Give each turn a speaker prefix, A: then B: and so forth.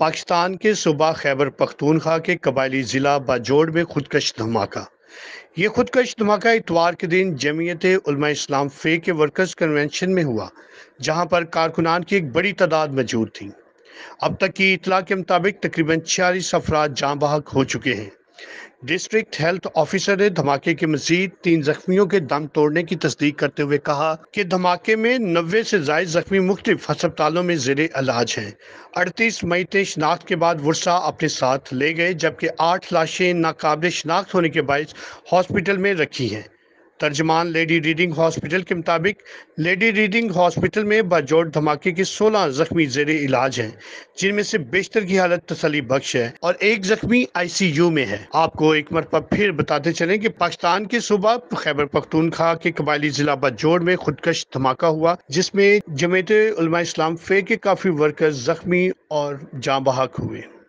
A: पाकिस्तान के सूबा खैबर पख्तूनखा के कबायली ज़िला बाजोड़ में खुदकश धमाका ये खुदकश धमाका इतवार के दिन जमीयत इस्लाम फे के वर्कर्स कन्वेंशन में हुआ जहां पर कारकुनान की एक बड़ी तादाद मौजूद थी अब तक की इतला के मुताबिक तकरीबन छियालीस अफराद जाँ बहक हो चुके हैं डिस्ट्रिक्ट हेल्थ ऑफिसर ने धमाके के मजीद तीन जख्मियों के दम तोड़ने की तस्दीक करते हुए कहा कि धमाके में नबे से जायद जख्मी मुख्तफ हस्पतालों में जेर इलाज हैं अड़तीस मई ते शनाख्त के बाद वर्षा अपने साथ ले गए जबकि आठ लाशें नाकबले शनाख्त होने के बायस हॉस्पिटल में रखी हैं तर्जमान लेडी रीडिंग हॉस्पिटल के मुताबिक लेडी रीडिंग हॉस्पिटल में बाजोड़ धमाके के 16 जख्मी जेर इलाज हैं जिनमें से बेशतर की हालत तसली बख्श है और एक जख्मी आईसीयू में है आपको एक मरतबा फिर बताते चले कि पाकिस्तान के सूबा खैबर पख्तूनखा के कबायली जिला बाजोड़ में खुदकश धमाका हुआ जिसमें जमीत इस्लाम फे के काफी वर्कर्स जख्मी और जाँ बहाक हुए